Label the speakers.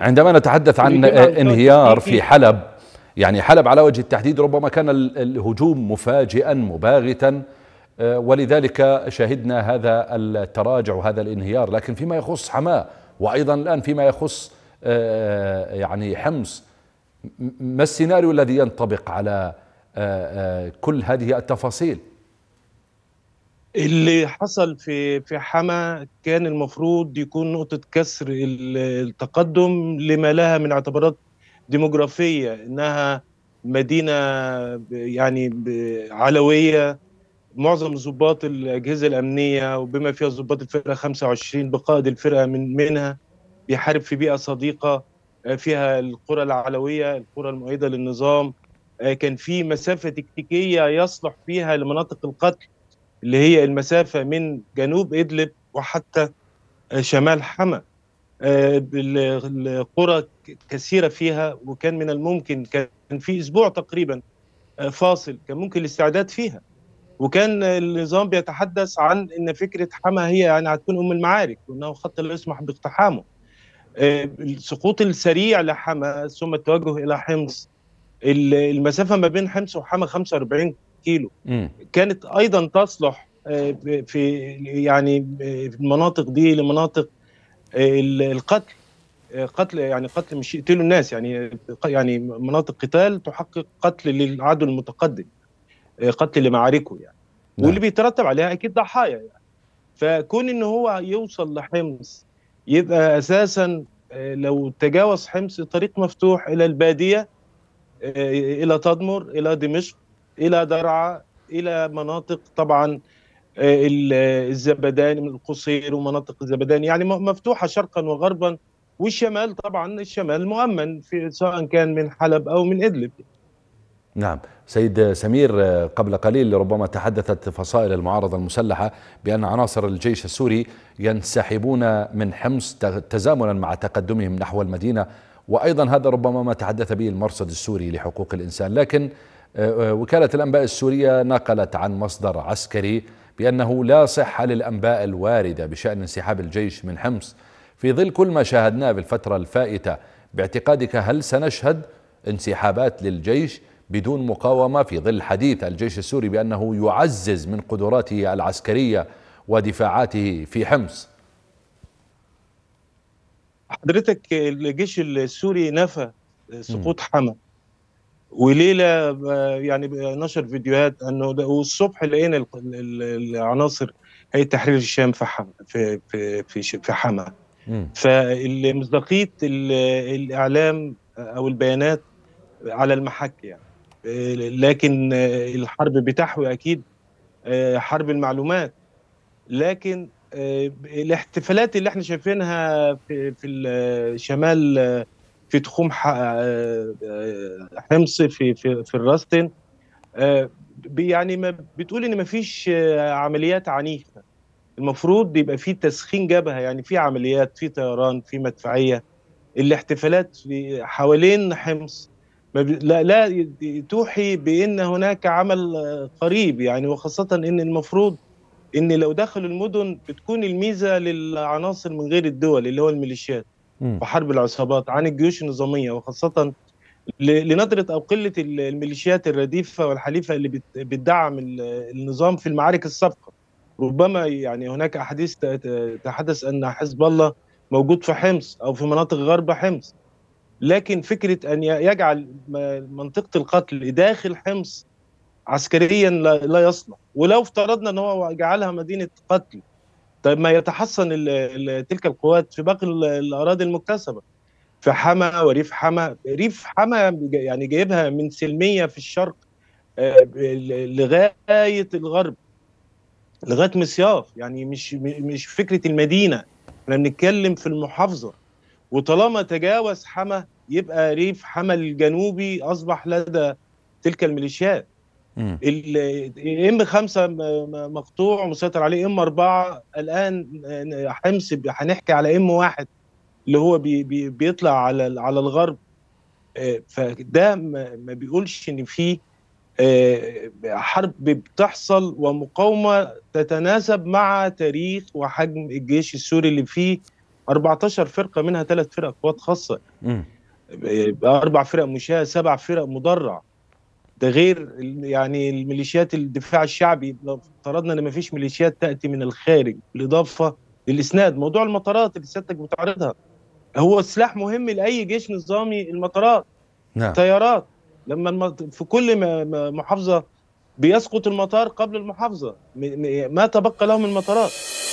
Speaker 1: عندما نتحدث عن آه، انهيار إيه، في إيه. حلب يعني حلب على وجه التحديد ربما كان الهجوم مفاجئا مباغتا آه، ولذلك شهدنا هذا التراجع وهذا الانهيار لكن فيما يخص حماه وايضا الان فيما يخص آه، يعني حمص ما السيناريو الذي ينطبق على كل هذه التفاصيل اللي حصل
Speaker 2: في في حما كان المفروض يكون نقطه كسر التقدم لما لها من اعتبارات ديموغرافيه انها مدينه يعني علويه معظم ضباط الاجهزه الامنيه وبما فيها ضباط الفرقه 25 بقائد الفرقه من منها بيحارب في بيئه صديقه آه، فيها القرى العلويه القرى المؤيده للنظام آه، كان في مسافه تكتيكيه يصلح فيها لمناطق القتل اللي هي المسافة من جنوب إدلب وحتى آه، شمال حما آه، القرى كثيرة فيها وكان من الممكن كان في أسبوع تقريبا آه، فاصل كان ممكن الاستعداد فيها وكان النظام بيتحدث عن ان فكره حما هي يعني هتكون ام المعارك وانه خط لا يسمح باقتحامه. السقوط السريع لحما ثم التوجه الى حمص المسافه ما بين حمص وحما 45 كيلو كانت ايضا تصلح آه، في يعني في آه، المناطق دي لمناطق آه، القتل قتل يعني قتل مش يقتلوا الناس يعني يعني مناطق قتال تحقق قتل للعدو المتقدم قتل لمعاركه يعني نعم. واللي بيترتب عليها اكيد ضحايا يعني فكون ان هو يوصل لحمص يبقى اساسا لو تجاوز حمص طريق مفتوح الى الباديه الى تدمر الى دمشق الى درعا الى مناطق طبعا آه، الزبدان من القصير ومناطق الزبدان يعني مفتوحه شرقا وغربا والشمال طبعا الشمال مؤمن في سواء كان من حلب او من ادلب
Speaker 1: نعم سيد سمير آه، قبل قليل ربما تحدثت فصائل المعارضة المسلحة بأن عناصر الجيش السوري ينسحبون من حمص تزامنا مع تقدمهم نحو المدينة وأيضا هذا ربما ما تحدث به المرصد السوري لحقوق الإنسان لكن آه، آه، وكالة الأنباء السورية نقلت عن مصدر عسكري بأنه لا صحة للأنباء الواردة بشأن انسحاب الجيش من حمص في ظل كل ما شاهدناه في الفترة الفائتة باعتقادك هل سنشهد انسحابات للجيش بدون مقاومة في ظل حديث الجيش السوري بأنه يعزز من قدراته العسكرية ودفاعاته في حمص حضرتك الجيش
Speaker 2: السوري نفى سقوط حما وليله يعني نشر فيديوهات انه والصبح لقينا العناصر هيئه تحرير الشام في حما في في في, في حما فمصداقيه الاعلام او البيانات على المحك يعني لكن الحرب بتحوي اكيد حرب المعلومات لكن الاحتفالات اللي احنا شايفينها في, في الشمال في تخوم آه، آه، حمص في في في الراستن آه، يعني ما بتقول ان ما فيش عمليات عنيفه المفروض بيبقى في تسخين جبهه يعني في عمليات في طيران في مدفعيه الاحتفالات حوالين حمص لا لا توحي بان هناك عمل قريب يعني وخاصه ان المفروض ان لو دخلوا المدن بتكون الميزه للعناصر من غير الدول اللي هو الميليشيات وحرب العصابات عن الجيوش النظاميه وخاصه لندره او قله الميليشيات الرديفه والحليفه اللي بتدعم النظام في المعارك السابقه ربما يعني هناك احاديث تحدث ان حزب الله موجود في حمص او في مناطق غرب حمص لكن فكره ان يجعل منطقه القتل داخل حمص عسكريا لا يصلح ولو افترضنا ان هو جعلها مدينه قتل طيب ما يتحصن الـ الـ تلك القوات في باقي الاراضي المكتسبه في حما وريف حما ريف حما يعني جايبها من سلميه في الشرق آه، لغايه الغرب لغايه مصياف يعني مش مش فكره المدينه احنا بنتكلم في المحافظه وطالما تجاوز حما يبقى ريف حما الجنوبي اصبح لدى تلك الميليشيات ام خمسة مقطوع ومسيطر عليه ام أربعة الآن حمص هنحكي على ام واحد اللي هو بي بي بيطلع على على الغرب آه، فده ما بيقولش ان في آه، حرب بتحصل ومقاومه تتناسب مع تاريخ وحجم الجيش السوري اللي فيه 14 فرقه منها ثلاث فرق قوات خاصه آه، اربع فرق مشاه سبع فرق مدرع ده غير يعني الميليشيات الدفاع الشعبي لو افترضنا ان ما فيش ميليشيات تاتي من الخارج بالاضافه للاسناد موضوع المطارات اللي سيادتك بتعرضها هو سلاح مهم لاي جيش نظامي المطارات نعم. الطيارات لما في كل محافظه بيسقط المطار قبل المحافظه ما تبقى لهم المطارات